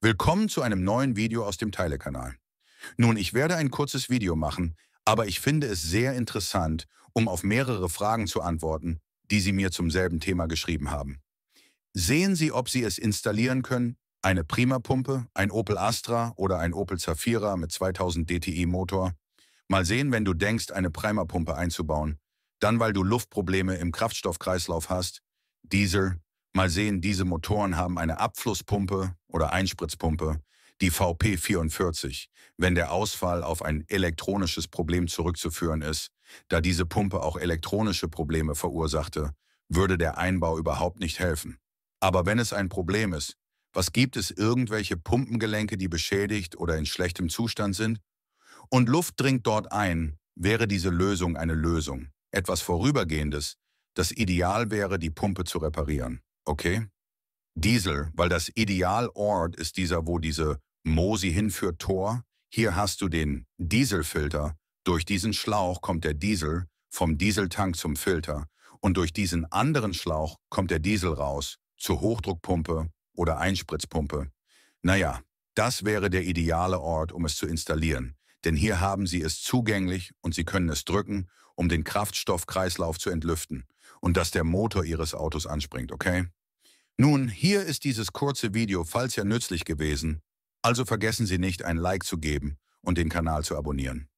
Willkommen zu einem neuen Video aus dem Teile-Kanal. Nun, ich werde ein kurzes Video machen, aber ich finde es sehr interessant, um auf mehrere Fragen zu antworten, die Sie mir zum selben Thema geschrieben haben. Sehen Sie, ob Sie es installieren können, eine Prima-Pumpe, ein Opel Astra oder ein Opel Zafira mit 2000 DTI-Motor. Mal sehen, wenn du denkst, eine prima einzubauen, dann weil du Luftprobleme im Kraftstoffkreislauf hast, Diesel, Mal sehen, diese Motoren haben eine Abflusspumpe oder Einspritzpumpe, die VP44, wenn der Ausfall auf ein elektronisches Problem zurückzuführen ist. Da diese Pumpe auch elektronische Probleme verursachte, würde der Einbau überhaupt nicht helfen. Aber wenn es ein Problem ist, was gibt es irgendwelche Pumpengelenke, die beschädigt oder in schlechtem Zustand sind? Und Luft dringt dort ein, wäre diese Lösung eine Lösung, etwas Vorübergehendes. Das Ideal wäre, die Pumpe zu reparieren. Okay. Diesel, weil das Idealort ist dieser, wo diese Mosi hinführt, Tor. Hier hast du den Dieselfilter. Durch diesen Schlauch kommt der Diesel vom Dieseltank zum Filter. Und durch diesen anderen Schlauch kommt der Diesel raus zur Hochdruckpumpe oder Einspritzpumpe. Naja, das wäre der ideale Ort, um es zu installieren. Denn hier haben Sie es zugänglich und Sie können es drücken, um den Kraftstoffkreislauf zu entlüften und dass der Motor Ihres Autos anspringt, okay? Nun, hier ist dieses kurze Video, falls ja nützlich gewesen. Also vergessen Sie nicht, ein Like zu geben und den Kanal zu abonnieren.